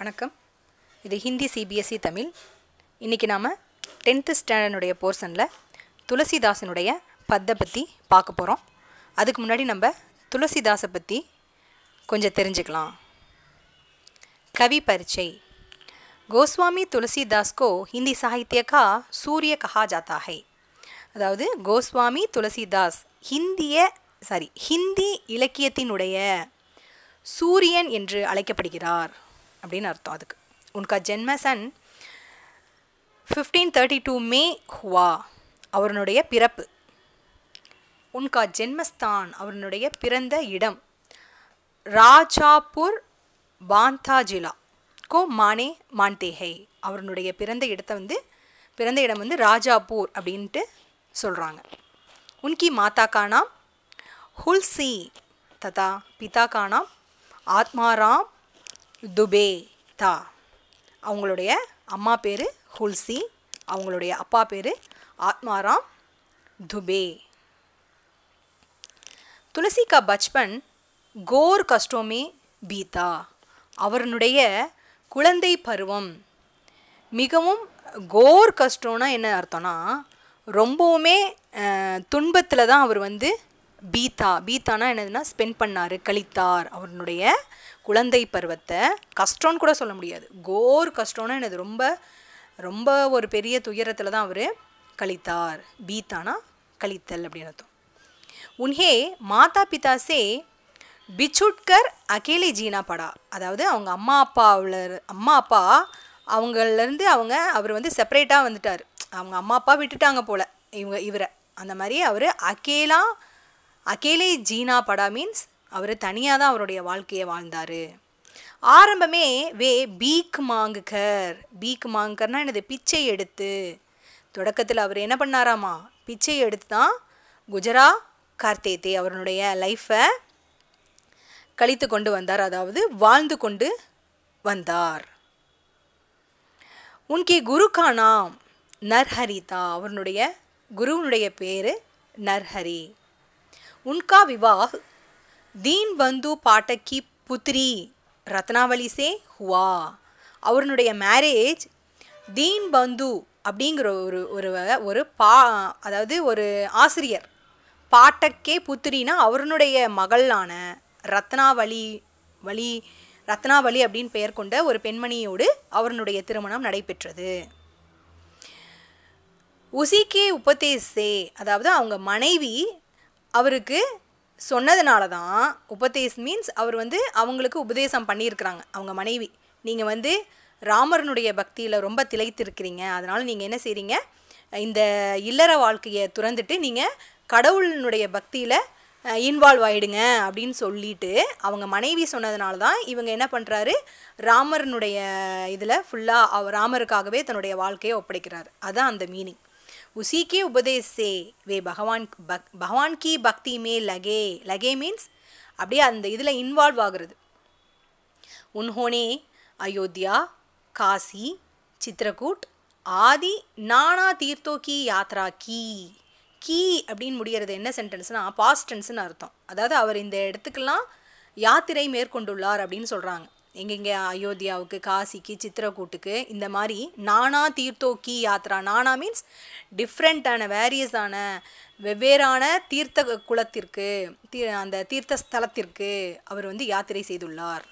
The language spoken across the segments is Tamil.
வணக்கம் இது ஹிந்தி சிபிஎஸ்சி e தமிழ் இன்றைக்கி நாம் டென்த்து ஸ்டாண்டர்டுடைய போர்ஷனில் துளசிதாசனுடைய பத்தை பற்றி பார்க்க போகிறோம் அதுக்கு முன்னாடி நம்ம துளசிதாசை பற்றி கொஞ்சம் தெரிஞ்சுக்கலாம் கவி பரிச்சை கோஸ்வாமி துளசிதாஸ்கோ ஹிந்தி சாகித்யக்கா சூரிய கஹா அதாவது கோஸ்வாமி துளசிதாஸ் ஹிந்திய சாரி ஹிந்தி இலக்கியத்தினுடைய சூரியன் என்று அழைக்கப்படுகிறார் அப்படின்னு அர்த்தம் அதுக்கு உன்கா ஜென்மசன் ஃபிஃப்டீன் தேர்ட்டி டூ மே ஹுவா அவருடைய பிறப்பு உன்கா ஜென்மஸ்தான் அவருடைய பிறந்த இடம் ராஜாபூர் பாந்தா ஜிலா கோ மானே மான்தேஹை அவருடைய பிறந்த இடத்தை வந்து பிறந்த இடம் வந்து ராஜாபூர் அப்படின்ட்டு சொல்கிறாங்க உன்கி மாதா காணாம் ஹுல்சி ததா பிதா காணாம் ஆத்மாராம் துபே தா அவங்களுடைய அம்மா பேர் ஹுல்சி அவங்களுடைய அப்பா பேர் ஆத்மாராம் துபே துளசி கா பச்பன் கோர் கஷ்டோமே பீதா அவருடைய குழந்தை பருவம் மிகவும் கோர் கஷ்டம்னா என்ன அர்த்தம்னா ரொம்பவுமே துன்பத்தில் தான் அவர் வந்து பீதா பீத்தானா என்னதுன்னா ஸ்பெண்ட் பண்ணார் கழித்தார் அவருடைய குழந்தை பருவத்தை கஷ்டம்னு கூட சொல்ல முடியாது கோர் கஷ்டம்னா எனது ரொம்ப ரொம்ப ஒரு பெரிய துயரத்தில் தான் அவர் கழித்தார் பீத்தானா கழித்தல் அப்படின்னு அர்த்தம் உன்ஹே மாதா பிதாசே பிச்சுட்கர் அகேலி ஜீனா படா அதாவது அவங்க அம்மா அப்பாவில் அம்மா அப்பா அவங்களேருந்து அவங்க அவர் வந்து செப்பரேட்டாக வந்துட்டார் அவங்க அம்மா அப்பா விட்டுட்டாங்க போல் இவங்க இவரை அந்த மாதிரி அவர் அகேலா அகேலே ஜீனா படா மீன்ஸ் அவர் தனியாக தான் அவருடைய வாழ்க்கையை வாழ்ந்தார் ஆரம்பமே வே பீக் மாங்குகர் பீக் மாங்குகர்னால் எனது பிச்சை எடுத்து தொடக்கத்தில் அவர் என்ன பண்ணாராமா பிச்சை எடுத்து தான் குஜரா கார்த்தேத்தே அவருடைய லைஃப்பை கழித்து கொண்டு வந்தார் அதாவது வாழ்ந்து கொண்டு வந்தார் உன்கே குருக்கா நாம் நர்ஹரிதா அவனுடைய குருவனுடைய பேர் நர்ஹரி உன்கா விவாஹ் தீன் பந்து பாட்டக்கி புத்ரி ரத்னாவலி சே ஹுவா அவருடைய மேரேஜ் தீன் பந்து அப்படிங்கிற ஒரு ஒரு ஒரு பா அதாவது ஒரு ஆசிரியர் பாட்டக்கே புத்திரினா அவருடைய மகளான ரத்னாவலி வலி ரத்னாவலி அப்படின்னு பெயர் கொண்ட ஒரு பெண்மணியோடு அவருடைய திருமணம் நடைபெற்றது உசிக்கே உபதேசே அதாவது அவங்க மனைவி அவருக்கு சொன்னதுனால தான் உபதேஸ் மீன்ஸ் அவர் வந்து அவங்களுக்கு உபதேசம் பண்ணியிருக்கிறாங்க அவங்க மனைவி நீங்கள் வந்து ராமரனுடைய பக்தியில் ரொம்ப திளைத்திருக்கிறீங்க அதனால் நீங்கள் என்ன செய்கிறீங்க இந்த இல்லற வாழ்க்கையை துறந்துட்டு நீங்கள் கடவுளினுடைய பக்தியில் இன்வால்வ் ஆகிடுங்க அப்படின்னு சொல்லிட்டு அவங்க மனைவி சொன்னதுனால தான் இவங்க என்ன பண்ணுறாரு ராமரனுடைய இதில் ஃபுல்லாக அவர் ராமருக்காகவே தன்னுடைய வாழ்க்கையை ஒப்படைக்கிறார் அதுதான் அந்த மீனிங் உசி கே उपदेश வே பகவான் பக் பகவான் भगवान की भक्ति லகே लगे மீன்ஸ் அப்படியே அந்த இதில் இன்வால்வ் ஆகிறது உன்ஹோனே அயோத்தியா காசி சித்திரகூட் ஆதி நானா தீர்த்தோ கி யாத்ரா கீ கீ அப்படின்னு முடிகிறது என்ன சென்டென்ஸ்னால் பாஸ்டென்ஸ்னு அர்த்தம் அதாவது அவர் இந்த இடத்துக்கெல்லாம் யாத்திரை மேற்கொண்டுள்ளார் அப்படின்னு சொல்கிறாங்க எங்கெங்கே அயோத்தியாவுக்கு காசிக்கு சித்திரக்கூட்டுக்கு இந்த மாதிரி நானா தீர்த்தோக்கி யாத்ரா நானா மீன்ஸ் டிஃப்ரெண்ட்டான வேரியஸான வெவ்வேறான தீர்த்த குலத்திற்கு தீ அந்த தீர்த்த ஸ்தலத்திற்கு அவர் வந்து யாத்திரை செய்துள்ளார்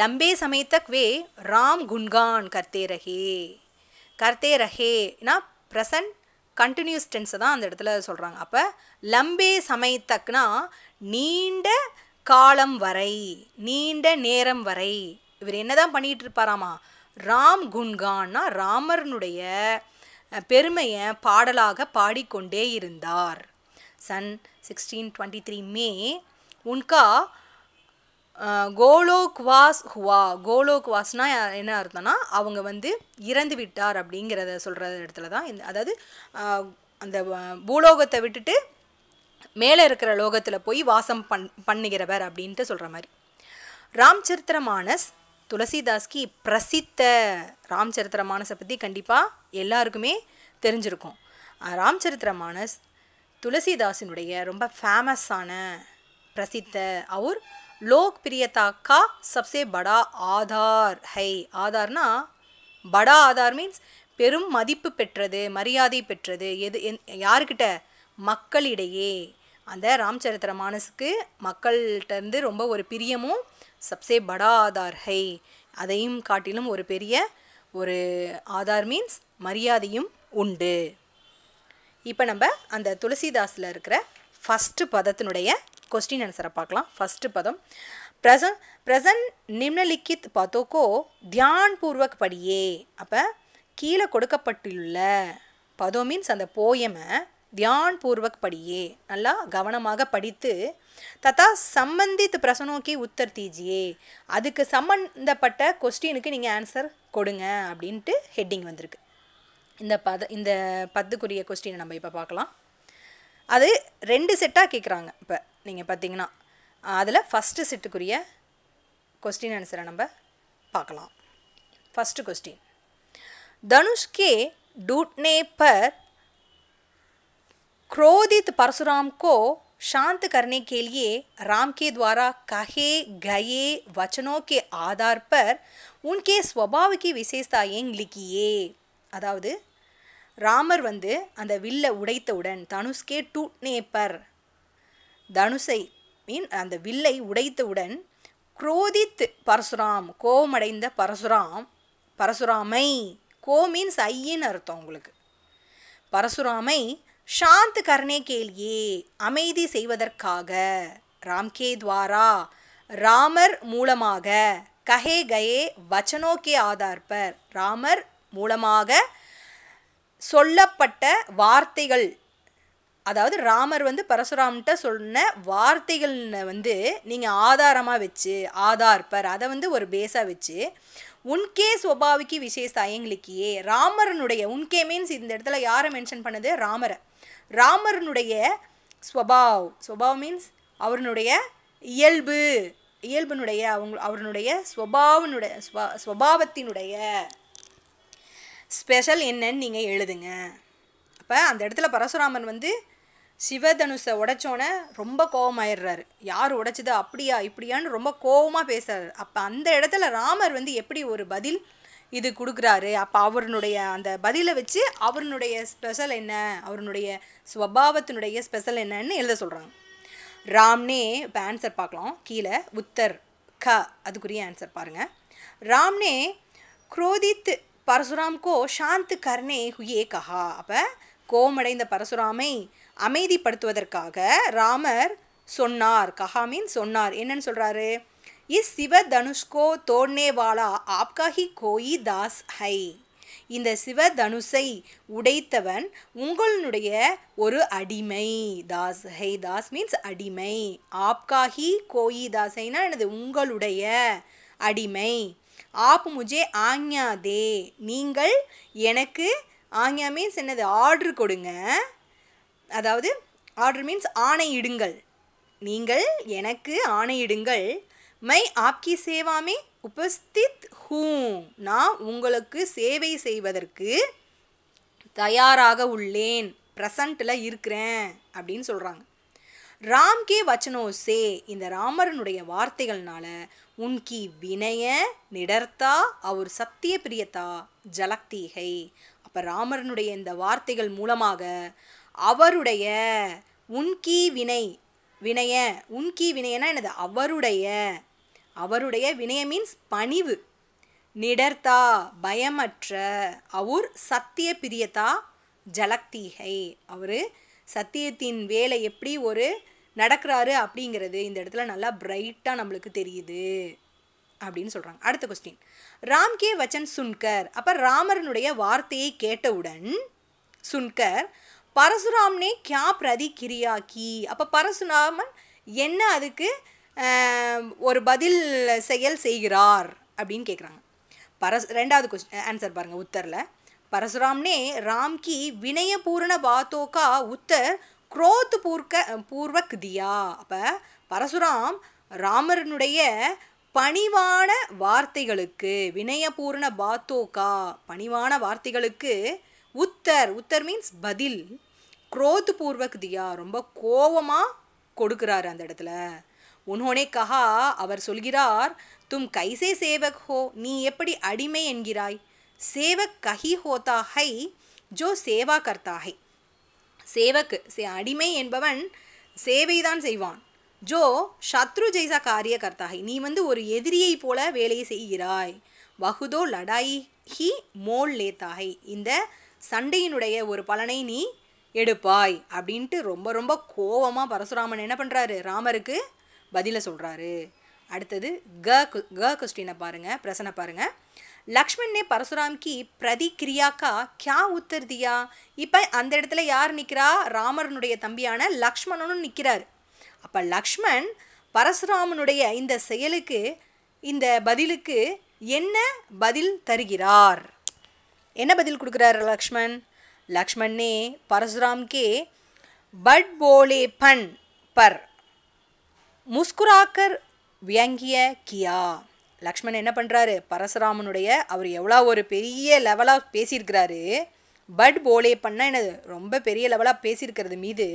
லம்பே சமயத்தக்வே ராம் குன்கான் கர்த்தே ரஹே கர்த்தே ரஹேனா ப்ரெசன்ட் கண்டினியூஸ் டென்ஸை தான் அந்த இடத்துல சொல்கிறாங்க அப்போ லம்பே சமயத்தக்னா நீண்ட காலம் வரை நீண்ட நேரம் வரை இவர் என்னதான் பண்ணிகிட்டு இருப்பாராமா ராம் குன்கான்னா ராமர்னுடைய பெருமையை பாடலாக பாடிக்கொண்டே இருந்தார் சன் சிக்ஸ்டீன் டுவெண்ட்டி த்ரீ மே உன்கா குவாஸ் ஹுவா குவாஸ்னால் என்ன அர்த்தம்னா அவங்க வந்து இறந்து விட்டார் அப்படிங்கிறத சொல்கிற இடத்துல தான் இந்த அதாவது அந்த பூலோகத்தை விட்டுட்டு மேலே இருக்கிற லோகத்தில் போய் வாசம் பண் பண்ணுகிறவர் அப்படின்ட்டு சொல்கிற மாதிரி ராம்சரித்திர மானஸ் துளசிதாஸ்கி பிரசித்த ராம்சரித்திர மானஸை பற்றி கண்டிப்பாக எல்லாருக்குமே தெரிஞ்சிருக்கும் ராம்சரித்திர மானஸ் துளசிதாஸினுடைய ரொம்ப ஃபேமஸான பிரசித்த அவர் லோக் பிரியதாக்கா சப்சே படா ஆதார் ஹை ஆதார்னா படா ஆதார் மீன்ஸ் பெரும் மதிப்பு பெற்றது மரியாதை பெற்றது எது யாருக்கிட்ட மக்களிடையே அந்த ராம்சரித்திர மானசுக்கு மக்கள்கிட்டருந்து ரொம்ப ஒரு பிரியமும் சப்சே படா ஆதார் ஹை அதையும் காட்டிலும் ஒரு பெரிய ஒரு ஆதார் மீன்ஸ் மரியாதையும் உண்டு இப்போ நம்ம அந்த துளசிதாஸில் இருக்கிற ஃபஸ்ட்டு பதத்தினுடைய கொஸ்டின் ஆன்சரை பார்க்கலாம் ஃபஸ்ட்டு பதம் பிரசன் பிரசன் நிம்னலிக்கித் பதோக்கோ தியான் பூர்வக் படியே அப்போ கீழே கொடுக்கப்பட்டுள்ள பதோ மீன்ஸ் அந்த போயமை தியான் பூர்வக் படியே நல்லா கவனமாக படித்து ததா சம்பந்தித் பிரசனோக்கி உத்தர் தீஜியே அதுக்கு சம்மந்தப்பட்ட கொஸ்டினுக்கு நீங்கள் ஆன்சர் கொடுங்க அப்படின்ட்டு ஹெட்டிங் வந்திருக்கு இந்த பத இந்த பத்துக்குரிய கொஸ்டினை நம்ம இப்போ பார்க்கலாம் அது ரெண்டு செட்டாக கேட்குறாங்க இப்போ நீங்கள் பார்த்தீங்கன்னா அதில் ஃபஸ்ட்டு செட்டுக்குரிய கொஸ்டின் ஆன்சரை நம்ம பார்க்கலாம் ஃபஸ்ட்டு கொஸ்டின் தனுஷ்கே டூட்னே பர் क्रोधित परशुराम को शांत करने के लिए राम के द्वारा कहे गए वचनों के आधार पर உன்கே ஸ்வபாவுக்கு விசேஷதாயேங் லிக்கியே அதாவது ராமர் வந்து அந்த வில்லை உடைத்தவுடன் தனுஷ்கே டூட்னேப்பர் தனுஷை மீன் அந்த வில்லை உடைத்தவுடன் குரோதித் பரசுராம் கோமடைந்த பரசுராம் பரசுராமை கோ மீன்ஸ் ஐயின்னு அர்த்தம் உங்களுக்கு பரசுராமை शांत கர்ணே கேள்யே அமைதி செய்வதற்காக ராம்கே துவாரா ராமர் மூலமாக கஹே கயே வச்சனோ கே ராமர் மூலமாக சொல்லப்பட்ட வார்த்தைகள் அதாவது ராமர் வந்து பரசுராம்கிட்ட சொன்ன வார்த்தைகள் வந்து நீங்கள் ஆதாரமாக வச்சு ஆதார்பர் அதை வந்து ஒரு பேஸாக வச்சு உன்கே சுவாவிக்கு விசேஷ ஏ ராமரனுடைய உன்கே மீன்ஸ் இந்த இடத்துல யாரை மென்ஷன் பண்ணது ராமரை ராமரனுடைய ஸ்வபாவ் ஸ்வபாவ் மீன்ஸ் அவருனுடைய இயல்பு இயல்பனுடைய அவங்க அவருனுடைய ஸ்வபாவனுடைய ஸ்வபாவத்தினுடைய ஸ்பெஷல் என்னன்னு நீங்கள் எழுதுங்க அப்போ அந்த இடத்துல பரசுராமன் வந்து சிவதனுசை உடைச்சோன்னே ரொம்ப கோபமாயிடுறாரு யார் உடைச்சதோ அப்படியா இப்படியான்னு ரொம்ப கோபமாக பேசுறாரு அப்போ அந்த இடத்துல ராமர் வந்து எப்படி ஒரு பதில் இது கொடுக்குறாரு அப்போ அவருடைய அந்த பதிலை வச்சு அவருடைய ஸ்பெஷல் என்ன அவருடைய ஸ்வபாவத்தினுடைய ஸ்பெஷல் என்னன்னு எழுத சொல்கிறாங்க ராம்னே இப்போ ஆன்சர் பார்க்கலாம் கீழே உத்தர் க அதுக்குரிய ஆன்சர் பாருங்கள் ராம்னே குரோதித் பரசுராம் கோ சாந்த் கர்ணே ஹுயே கஹா அப்போ கோமடைந்த பரசுராமை அமைதிப்படுத்துவதற்காக ராமர் சொன்னார் கஹா மீன் சொன்னார் என்னன்னு சொல்கிறாரு இஸ் சிவ தனுஷ்கோ தோர்னேவாலா ஆப்காஹி கோயி தாஸ் ஹை இந்த சிவ தனுஷை உடைத்தவன் உங்களுடைய ஒரு அடிமை தாஸ் ஹை தாஸ் மீன்ஸ் அடிமை ஆப்காஹி கோயி தாஸ் ஹைனா எனது உங்களுடைய அடிமை ஆப் முஜே ஆங்யா தே நீங்கள் எனக்கு ஆங்யா மீன்ஸ் என்னது ஆர்டர் கொடுங்க அதாவது ஆர்டர் மீன்ஸ் ஆணையிடுங்கள் நீங்கள் எனக்கு ஆணையிடுங்கள் மை ஆப்கி சேவாமே உபஸ்தித் ஹூம் நான் உங்களுக்கு சேவை செய்வதற்கு தயாராக உள்ளேன் ப்ரெசண்ட்டில் இருக்கிறேன் அப்படின்னு சொல்கிறாங்க ராம் கே வச்சனோ சே இந்த ராமரனுடைய வார்த்தைகள்னால உன்கி வினய நிடர்த்தா அவர் சத்திய பிரியத்தா ஜலக்தீகை அப்போ ராமரனுடைய இந்த வார்த்தைகள் மூலமாக அவருடைய உன்கி வினை வினய உன்கி வினயனா எனது அவருடைய அவருடைய வினய மீன்ஸ் பணிவு நிடர்த்தா பயமற்ற அவர் சத்திய பிரியதா ஜலக்தீகை அவர் சத்தியத்தின் வேலை எப்படி ஒரு நடக்கிறாரு அப்படிங்கிறது இந்த இடத்துல நல்லா பிரைட்டாக நம்மளுக்கு தெரியுது அப்படின்னு சொல்கிறாங்க அடுத்த கொஸ்டின் ராம் கே வச்சன் சுன்கர் அப்போ ராமரனுடைய வார்த்தையை கேட்டவுடன் சுன்கர் பரசுராம்னே கியா கிரியாக்கி அப்போ பரசுராமன் என்ன அதுக்கு ஒரு பதில் செயல் செய்கிறார் அப்படின்னு கேட்குறாங்க பரஸ் ரெண்டாவது கொஸ்டின் ஆன்சர் பாருங்கள் உத்தரில் பரசுராம்னே ராம்கி வினயபூரண பாத்தோக்கா உத்தர் குரோத் பூர்க்க பூர்வ கிதியா அப்போ பரசுராம் ராமரனுடைய பணிவான வார்த்தைகளுக்கு வினயபூர்ண பாத்தோகா பணிவான வார்த்தைகளுக்கு உத்தர் உத்தர் மீன்ஸ் பதில் குரோத் பூர்வக் தியா ரொம்ப கோவமாக கொடுக்குறாரு அந்த இடத்துல உன்னோனே கஹா அவர் சொல்கிறார் தும் கைசே சேவக் ஹோ நீ எப்படி அடிமை என்கிறாய் சேவக் கஹி ஹோதா ஹை ஜோ சேவா கர்த்தா ஹை சேவக்கு சே அடிமை என்பவன் சேவைதான் செய்வான் ஜோ சத்ரு ஜெய்சா காரிய கர்த்தாகை நீ வந்து ஒரு எதிரியை போல வேலையை செய்கிறாய் வகுதோ லடாயி ஹி மோல் லேத்தாகை இந்த சண்டையினுடைய ஒரு பலனை நீ எடுப்பாய் அப்படின்ட்டு ரொம்ப ரொம்ப கோவமாக பரசுராமன் என்ன பண்ணுறாரு ராமருக்கு பதிலை சொல்கிறாரு அடுத்தது க க கொஸ்டினை பாருங்கள் பிரசனை பாருங்கள் லக்ஷ்மணே பரசுராம்கி பரசுராம் கி கியா உத்தர் தியா இப்போ அந்த இடத்துல யார் நிற்கிறா ராமரனுடைய தம்பியான லக்ஷ்மணனும் நிற்கிறார் அப்போ லக்ஷ்மண் பரசுராமனுடைய இந்த செயலுக்கு இந்த பதிலுக்கு என்ன பதில் தருகிறார் என்ன பதில் கொடுக்குறாரு லக்ஷ்மண் லக்ஷ்மண் பரசுராம்கே பரசுராம் கே பட் போலே பன் பர் முஸ்குராக்கர் வியங்கிய கியா லக்ஷ்மண் என்ன பண்ணுறாரு பரசுராமனுடைய அவர் எவ்வளோ ஒரு பெரிய லெவலாக பேசியிருக்கிறாரு பட் போலே பண்ணால் என்னது ரொம்ப பெரிய லெவலாக பேசியிருக்கிறது மீது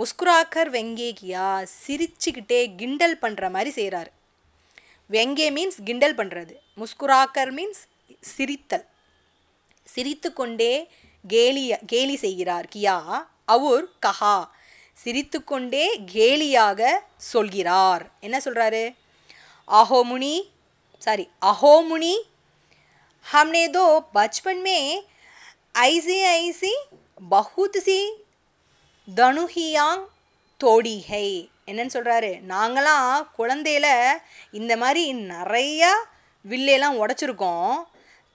முஸ்குராக்கர் வெங்கே கியா சிரிச்சுக்கிட்டே கிண்டல் பண்ணுற மாதிரி செய்கிறாரு வெங்கே மீன்ஸ் கிண்டல் பண்ணுறது முஸ்குராக்கர் மீன்ஸ் சிரித்தல் சிரித்து கொண்டே கேலி கேலி செய்கிறார் கியா அவுர் கஹா சிரித்துக்கொண்டே கேலியாக சொல்கிறார் என்ன சொல்கிறாரு அஹோமுனி சாரி அஹோமுனி हमने दो बचपन ஐசி ஐசி பகுத் சி தனுஹியாங் தோடி ஹை என்னன்னு சொல்கிறாரு நாங்களாம் குழந்தையில இந்த மாதிரி நிறையா வில்லையெல்லாம் உடச்சிருக்கோம்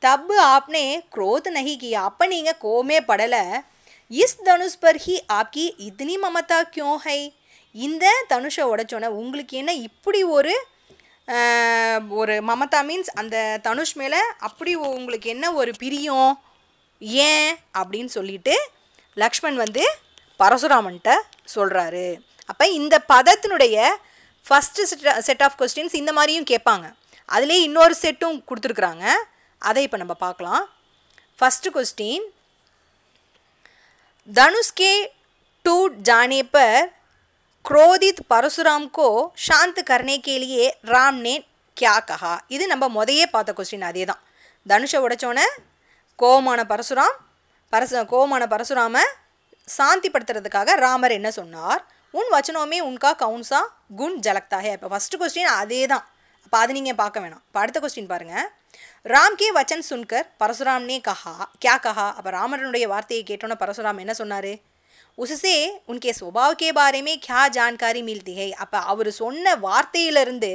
தப்பு ஆப்னே குரோத் நகிக்கியா அப்போ நீங்கள் கோமே படலை இஸ் தனுஷ் பர்ஹி ஆப்கி இத்தனி மமதா கியோ ஹை இந்த தனுஷை உடைச்சோன்னே உங்களுக்கு என்ன இப்படி ஒரு ஒரு மமதா மீன்ஸ் அந்த தனுஷ் மேலே அப்படி உங்களுக்கு என்ன ஒரு பிரியம் ஏன் அப்படின்னு சொல்லிட்டு லக்ஷ்மண் வந்து பரசுராமன்கிட்ட சொல்கிறாரு அப்போ இந்த பதத்தினுடைய first set set of questions இந்த மாதிரியும் கேட்பாங்க அதுலேயே இன்னொரு செட்டும் கொடுத்துருக்குறாங்க அதை இப்போ நம்ம பார்க்கலாம் ஃபஸ்ட்டு கொஸ்டின் धनुष के टूट जाने पर क्रोधित परशुराम को शांत करने के लिए இது நம்ம முதையே பார்த்த கொஸ்டின் அதே தான் தனுஷை உடைச்சோன்னே கோமான பரசுராம் பரசு கோமான பரசுராம சாந்திப்படுத்துறதுக்காக ராமர் என்ன சொன்னார் உன் வச்சனோமே உன்கா கவுன்ஸா குண் ஜலக்தாகே இப்போ ஃபஸ்ட்டு கொஸ்டின் அதே தான் அப்போ அது நீங்கள் பார்க்க வேணாம் இப்போ அடுத்த கொஸ்டின் பாருங்கள் ராம் கே வச்சன் சுன்கர் பரசுராம்னே கஹா கியா கஹா அப்போ ராமரனுடைய வார்த்தையை கேட்டோன்னே பரசுராம் என்ன சொன்னார் உசசே உன்கே சுபாவுக்கே பாரேமே கியா ஜான்காரி மில்தி அப்போ அவர் சொன்ன வார்த்தையிலிருந்து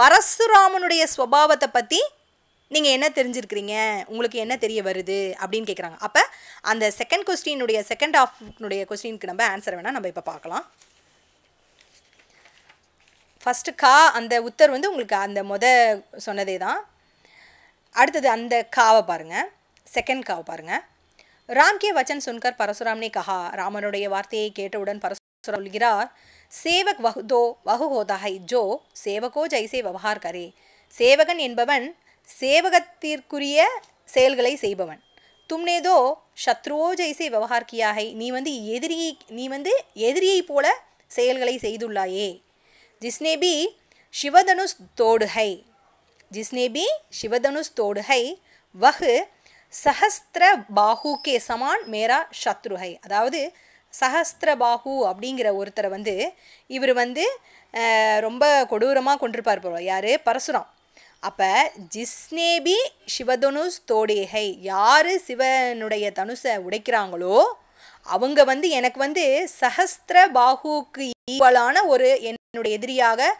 பரசுராமனுடைய ஸ்வபாவத்தை பற்றி நீங்கள் என்ன தெரிஞ்சிருக்கிறீங்க உங்களுக்கு என்ன தெரிய வருது அப்படின்னு கேட்குறாங்க அப்போ அந்த செகண்ட் கொஸ்டினுடைய செகண்ட் ஆஃப்னுடைய கொஸ்டினுக்கு நம்ம ஆன்சர் வேணால் நம்ம இப்போ பார்க்கலாம் ஃபஸ்ட்டு கா அந்த உத்தர் வந்து உங்களுக்கு அந்த முத சொன்னதே தான் அடுத்தது அந்த காவை பாருங்கள் செகண்ட் காவை பாருங்கள் ராம்கே வச்சன் சுன்கர் பரசுராம்னே கஹா ராமனுடைய வார்த்தையை கேட்டவுடன் பரசுராம் சொல்கிறார் சேவக் வகுதோ வகு ஜோ சேவகோ ஜெய்சே வவஹார் கரே சேவகன் என்பவன் சேவகத்திற்குரிய செயல்களை செய்பவன் தும்னேதோ சத்ருவோ ஜெய்சே விவகார் கியாகை நீ வந்து எதிரியை நீ வந்து எதிரியை போல செயல்களை செய்துள்ளாயே ஜிஸ்னேபி சிவதனுஷ் தோடுகை जिसने भी शिवधनुष तोड़ है वह சஹஸ்திர பாஹுக்கே சமான் மேரா சத்ருஹை அதாவது சஹஸ்திர பாஹு அப்படிங்கிற ஒருத்தரை வந்து இவர் வந்து ரொம்ப கொடூரமாக கொண்டிருப்பார் போல யார் பரசுராம் அப்போ ஜிஸ்னேபி சிவதனுஷ் தோடேகை யார் சிவனுடைய தனுசை உடைக்கிறாங்களோ அவங்க வந்து எனக்கு வந்து சஹஸ்திர பாகுக்கு ஈவலான ஒரு என்னுடைய எதிரியாக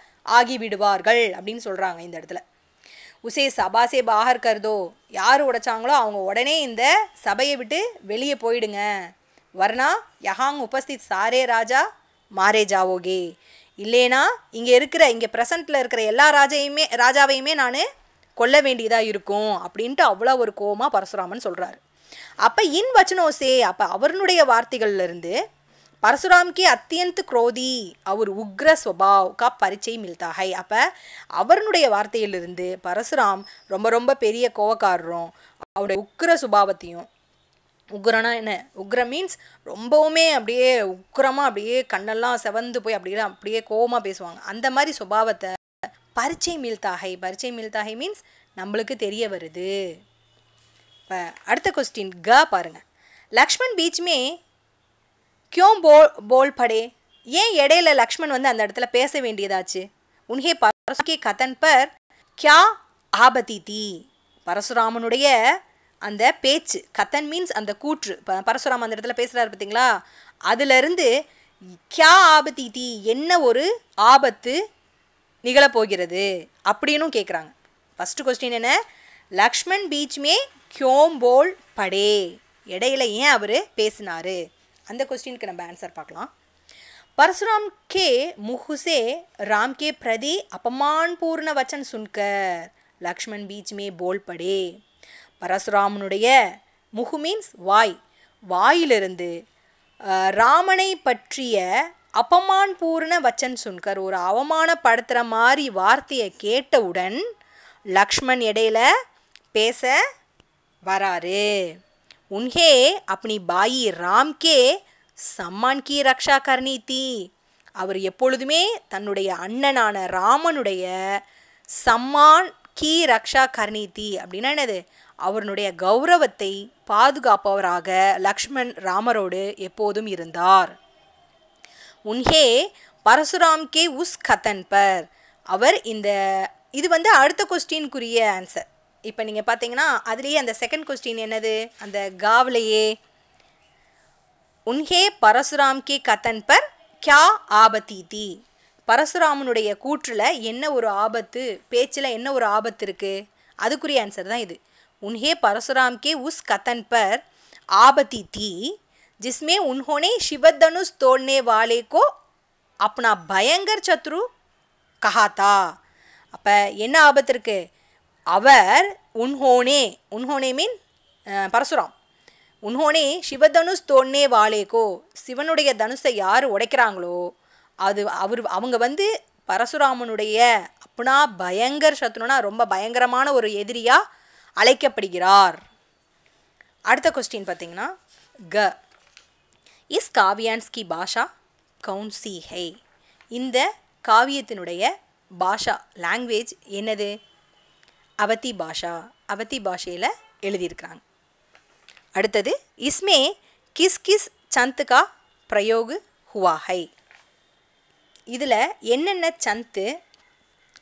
ஆகிவிடுவார்கள் அப்படின்னு சொல்கிறாங்க இந்த இடத்துல உசே சபாசே பாகர் கருதோ யார் உடைச்சாங்களோ அவங்க உடனே இந்த சபையை விட்டு வெளியே போயிடுங்க வர்ணா யஹாங் உபஸ்தித் சாரே ராஜா மாரே ஜாவோகே இல்லைனா இங்கே இருக்கிற இங்கே ப்ரெசண்ட்டில் இருக்கிற எல்லா ராஜையுமே ராஜாவையுமே நான் கொல்ல வேண்டியதாக இருக்கும் அப்படின்ட்டு அவ்வளோ ஒரு கோமா பரசுராமன் சொல்கிறாரு அப்போ இன் வச்சனோசே அப்போ அவருடைய வார்த்தைகள்லேருந்து परशुराम के அத்தியந்த குரோதி அவர் உக்ர ஸ்வபாவ் கா பரிச்சை மில்தா ஹை அப்போ அவருடைய வார்த்தையிலிருந்து பரசுராம் ரொம்ப ரொம்ப பெரிய கோவக்காரரும் அவருடைய உக்ர சுபாவத்தையும் உக்ரனா என்ன உக்ர மீன்ஸ் ரொம்பவுமே அப்படியே உக்ரமாக அப்படியே கண்ணெல்லாம் செவந்து போய் அப்படியே அப்படியே கோவமாக பேசுவாங்க அந்த மாதிரி சுபாவத்தை பரிச்சை மில்தாகை பரிச்சை மில்தாகை மீன்ஸ் நம்மளுக்கு தெரிய வருது இப்போ அடுத்த கொஸ்டின் க பாருங்கள் லக்ஷ்மண் பீச்மே கியோம் போல் போல் படே ஏன் இடையில லக்ஷ்மண் வந்து அந்த இடத்துல பேச வேண்டியதாச்சு உன்ஹே பரசுகே கதன் பர் கியா ஆபதி தீ பரசுராமனுடைய அந்த பேச்சு கத்தன் மீன்ஸ் அந்த கூற்று பரசுராம அந்த இடத்துல பேசுகிறாரு பார்த்தீங்களா அதுலேருந்து கியா ஆபத்தி தீ என்ன ஒரு ஆபத்து நிகழப்போகிறது அப்படின்னும் கேட்குறாங்க ஃபஸ்ட்டு கொஸ்டின் என்ன லக்ஷ்மண் பீச் மே கியோம் போல் படே இடையில ஏன் அவர் பேசினாரு அந்த கொஸ்டினுக்கு நம்ம ஆன்சர் பார்க்கலாம் பரசுராம் கே முஹுசே ராம் கே பிரதி அபமான்பூர்ண வச்சன் சுன்கர் லக்ஷ்மண் பீச் மே போல் படே பரசுராமனுடைய முகு மீன்ஸ் வாய் வாயிலிருந்து ராமனை பற்றிய அப்பமான் பூர்ண வச்சன் சுன்கர் ஒரு அவமானப்படுத்துகிற மாதிரி வார்த்தையை கேட்டவுடன் லக்ஷ்மண் இடையில பேச வராரு उन्हें अपनी बाई राम के சம்மான் கீ ரக்ஷா கர்ணீதி அவர் எப்பொழுதுமே தன்னுடைய அண்ணனான ராமனுடைய சம்மான் கீ ரக்ஷா கர்ணீதி அப்படின்னா என்னது அவருடைய கௌரவத்தை பாதுகாப்பவராக லக்ஷ்மண் ராமரோடு எப்போதும் இருந்தார் உன்ஹே பரசுராம் கே உஸ் கதன் பர் அவர் இந்த இது வந்து அடுத்த கொஸ்டின்குரிய ஆன்சர் இப்போ நீங்கள் பார்த்தீங்கன்னா அதுலேயே அந்த செகண்ட் கொஸ்டின் என்னது அந்த காவ்லையே உன்ஹே பரசுராம் கே கத்தன் பர் கியா ஆபத்தி தி பரசுராமனுடைய கூற்றில் என்ன ஒரு ஆபத்து பேச்சில் என்ன ஒரு ஆபத்து இருக்குது அதுக்குரிய ஆன்சர் தான் இது உன்ஹே பரசுராம் கே உஸ் கத்தன் பர் ஆபத்தி தி ஜிஸ்மே உன்ஹோனே शिवधनुष तोड़ने वाले கோ अपना பயங்கர் சத்ரு கஹாத்தா அப்போ என்ன ஆபத்து இருக்குது அவர் உன்ஹோனே உன்ஹோனே மீன் பரசுராம் உன்ஹோனே சிவதனுஷ் தோன்னே வாழேகோ சிவனுடைய தனுஷை யார் உடைக்கிறாங்களோ அது அவர் அவங்க வந்து பரசுராமனுடைய அப்பனா பயங்கர் சத்ருனா ரொம்ப பயங்கரமான ஒரு எதிரியாக அழைக்கப்படுகிறார் அடுத்த கொஸ்டின் பார்த்தீங்கன்னா க இஸ் காவியான்ஸ்கி பாஷா கவுன்சி ஹே இந்த காவியத்தினுடைய பாஷா லாங்குவேஜ் என்னது அவதி பாஷா அவதி பாஷையில் எழுதியிருக்கிறாங்க அடுத்தது இஸ்மே கிஸ் கிஸ் சந்துக்கா பிரயோகு ஹுவாஹை இதில் என்னென்ன சந்து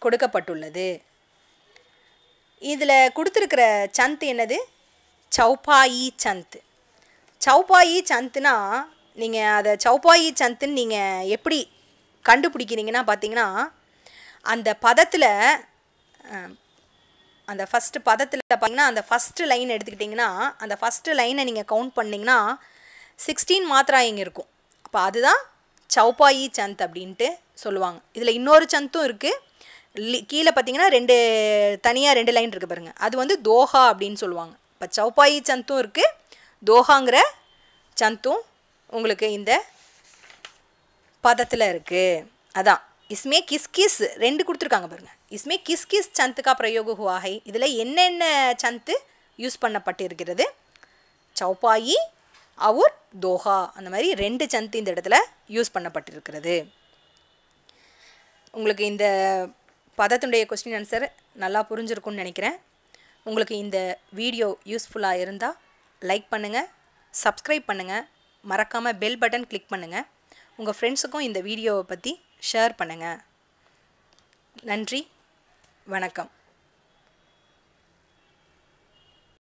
கொடுக்கப்பட்டுள்ளது இதில் கொடுத்துருக்கிற சந்த் என்னது சௌபாயி சந்த் சௌபாயி சந்த்னா நீங்கள் அதை சௌபாயி சந்துன்னு நீங்கள் எப்படி கண்டுபிடிக்கிறீங்கன்னா பார்த்தீங்கன்னா அந்த பதத்தில் அந்த ஃபஸ்ட்டு பதத்தில் பார்த்தீங்கன்னா அந்த ஃபஸ்ட்டு லைன் எடுத்துக்கிட்டிங்கன்னா அந்த ஃபஸ்ட்டு லைனை நீங்கள் கவுண்ட் பண்ணிங்கன்னா சிக்ஸ்டீன் மாத்திரா இங்கே இருக்கும் அப்போ அதுதான் சௌப்பாயி சந்த் அப்படின்ட்டு சொல்லுவாங்க இதில் இன்னொரு சந்தும் இருக்குது கீழே பார்த்தீங்கன்னா ரெண்டு தனியாக ரெண்டு லைன் இருக்குது பாருங்கள் அது வந்து தோஹா அப்படின்னு சொல்லுவாங்க இப்போ சௌப்பாயி சந்தும் இருக்குது தோஹாங்கிற சந்தும் உங்களுக்கு இந்த பதத்தில் இருக்குது அதான் இஸ்மே கிஸ் கிஸ் ரெண்டு கொடுத்துருக்காங்க பாருங்கள் இஸ்மே கிஸ் கிஸ் சந்துக்கா பிரயோக प्रयोग இதில் என்னென்ன சந்து யூஸ் பண்ணப்பட்டிருக்கிறது சௌப்பாயி அவுர் தோஹா அந்த மாதிரி ரெண்டு சந்து இந்த இடத்துல யூஸ் பண்ணப்பட்டிருக்கிறது உங்களுக்கு இந்த பதத்துடைய கொஸ்டின் ஆன்சர் நல்லா புரிஞ்சிருக்கும்னு நினைக்கிறேன் உங்களுக்கு இந்த வீடியோ யூஸ்ஃபுல்லாக இருந்தால் லைக் பண்ணுங்கள் சப்ஸ்கிரைப் பண்ணுங்கள் மறக்காமல் பெல் பட்டன் கிளிக் பண்ணுங்கள் உங்கள் ஃப்ரெண்ட்ஸுக்கும் இந்த வீடியோவை பற்றி ஷேர் பண்ணுங்கள் நன்றி வணக்கம்